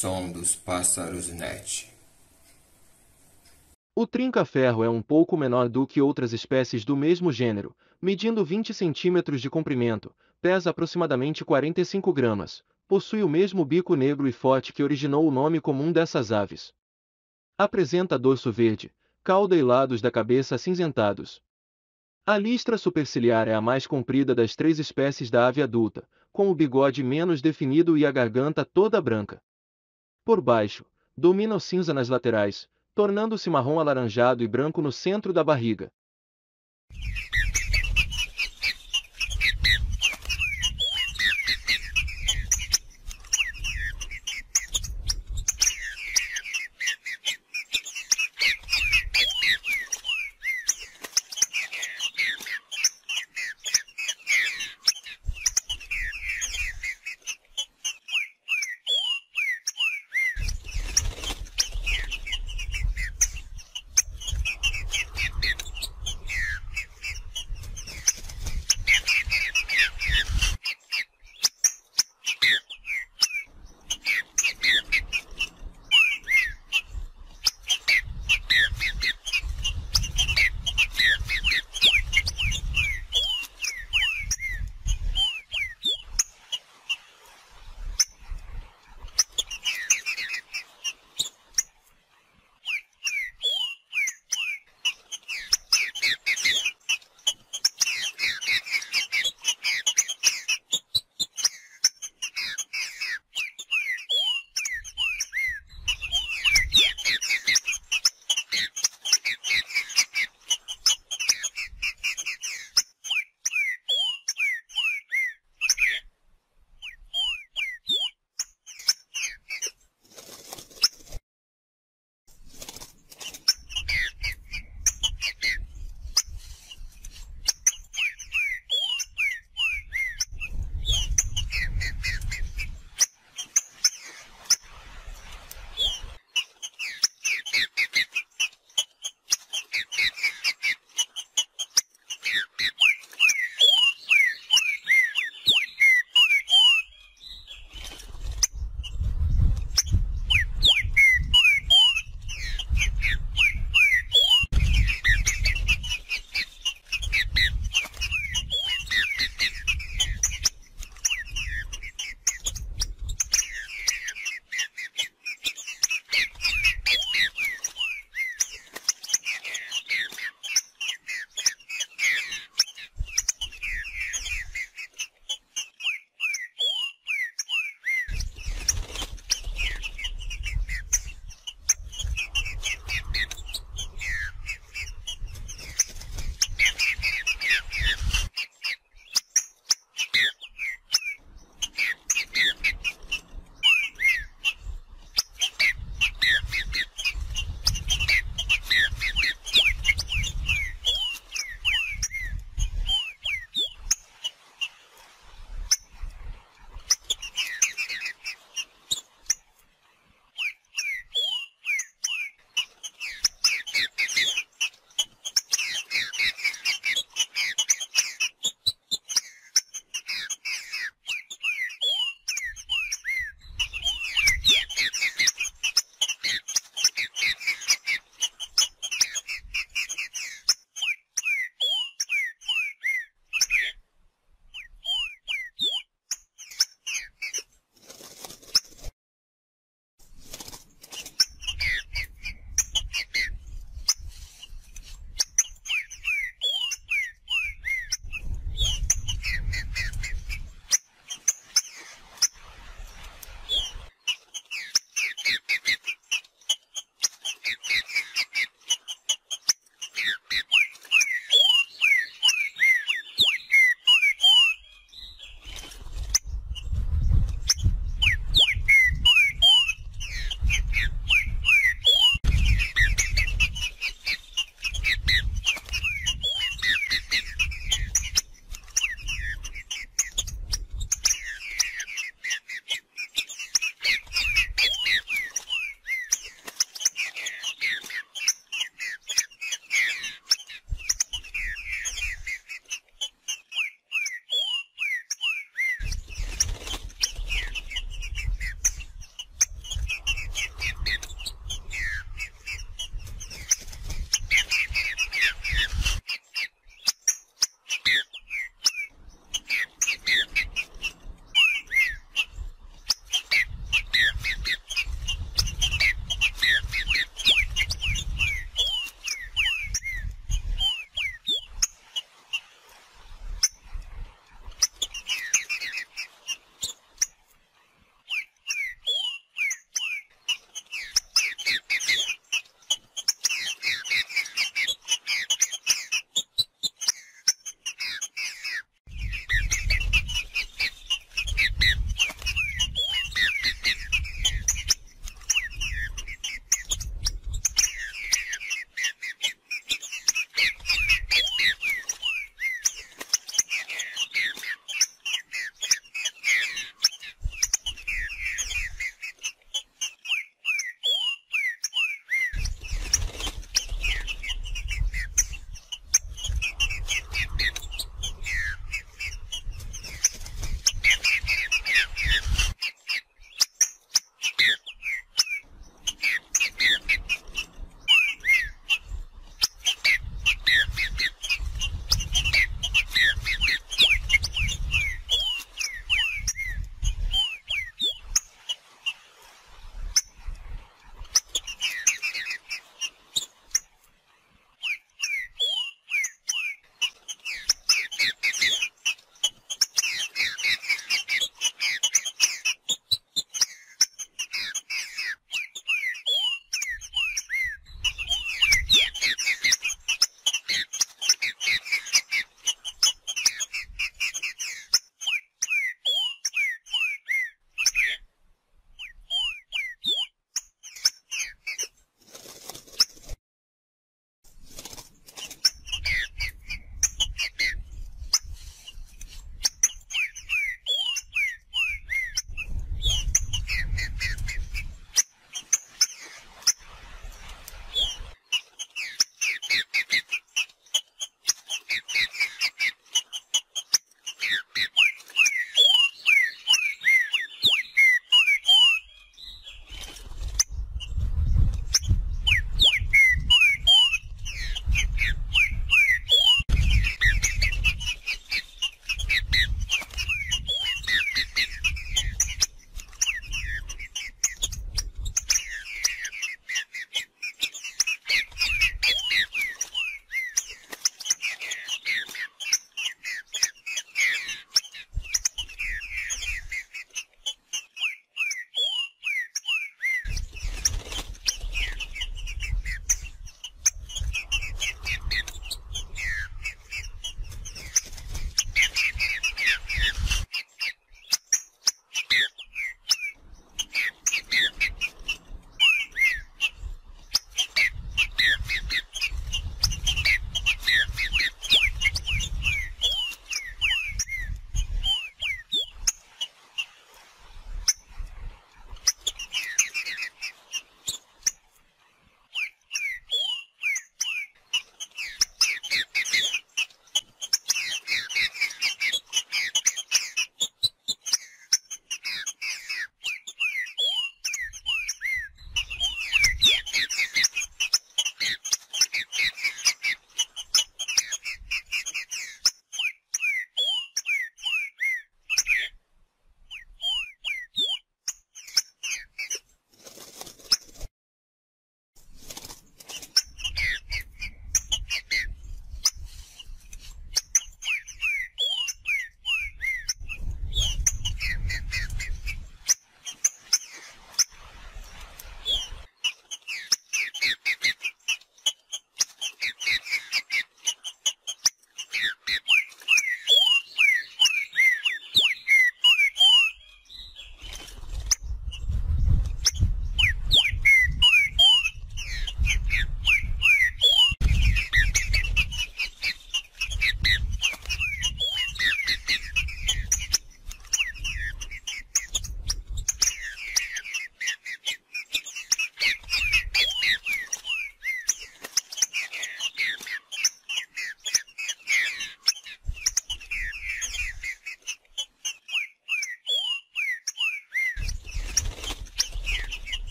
som dos pássaros net. O trinca-ferro é um pouco menor do que outras espécies do mesmo gênero, medindo 20 centímetros de comprimento, pesa aproximadamente 45 gramas, possui o mesmo bico negro e forte que originou o nome comum dessas aves. Apresenta dorso verde, cauda e lados da cabeça acinzentados. A listra superciliar é a mais comprida das três espécies da ave adulta, com o bigode menos definido e a garganta toda branca por baixo, domina o cinza nas laterais, tornando-se marrom alaranjado e branco no centro da barriga.